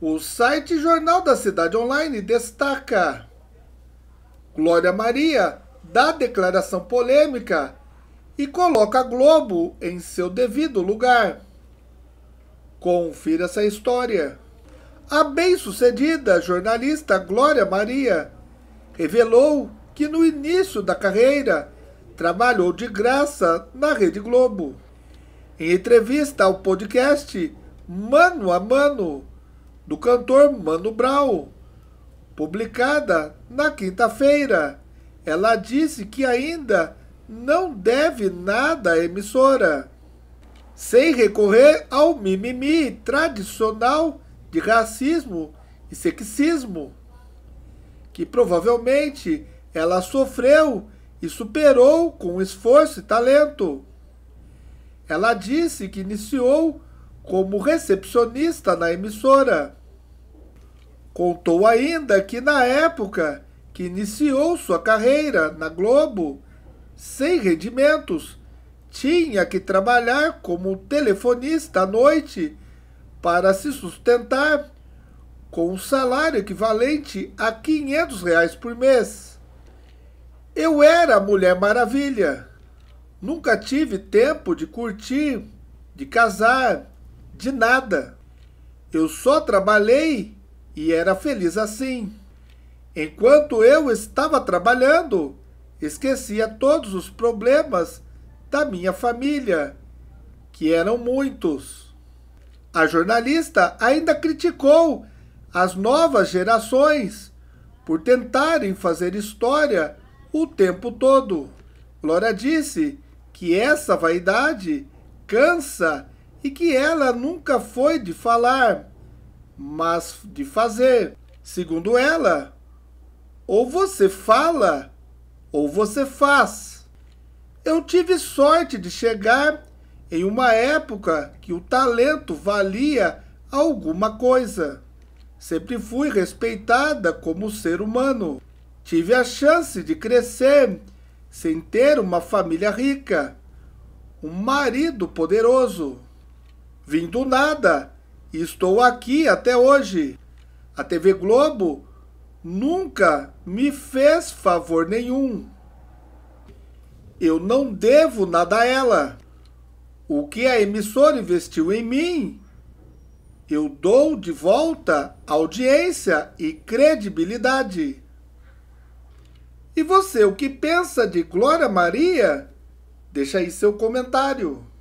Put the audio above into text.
O site Jornal da Cidade Online destaca: Glória Maria dá declaração polêmica e coloca a Globo em seu devido lugar. Confira essa história. A bem-sucedida jornalista Glória Maria revelou que no início da carreira trabalhou de graça na Rede Globo. Em entrevista ao podcast Mano a Mano, do cantor Mano Brown, publicada na quinta-feira. Ela disse que ainda não deve nada à emissora, sem recorrer ao mimimi tradicional de racismo e sexismo, que provavelmente ela sofreu e superou com esforço e talento. Ela disse que iniciou como recepcionista na emissora. Contou ainda que na época que iniciou sua carreira na Globo, sem rendimentos, tinha que trabalhar como telefonista à noite para se sustentar com um salário equivalente a 500 reais por mês. Eu era a Mulher Maravilha. Nunca tive tempo de curtir, de casar, de nada. Eu só trabalhei e era feliz assim. Enquanto eu estava trabalhando, esquecia todos os problemas da minha família, que eram muitos. A jornalista ainda criticou as novas gerações por tentarem fazer história o tempo todo. Glória disse que essa vaidade cansa e que ela nunca foi de falar, mas de fazer. Segundo ela, ou você fala ou você faz. Eu tive sorte de chegar em uma época que o talento valia alguma coisa. Sempre fui respeitada como ser humano. Tive a chance de crescer sem ter uma família rica, um marido poderoso Vim do nada e estou aqui até hoje. A TV Globo nunca me fez favor nenhum. Eu não devo nada a ela. O que a emissora investiu em mim, eu dou de volta audiência e credibilidade. E você, o que pensa de Glória Maria? Deixa aí seu comentário.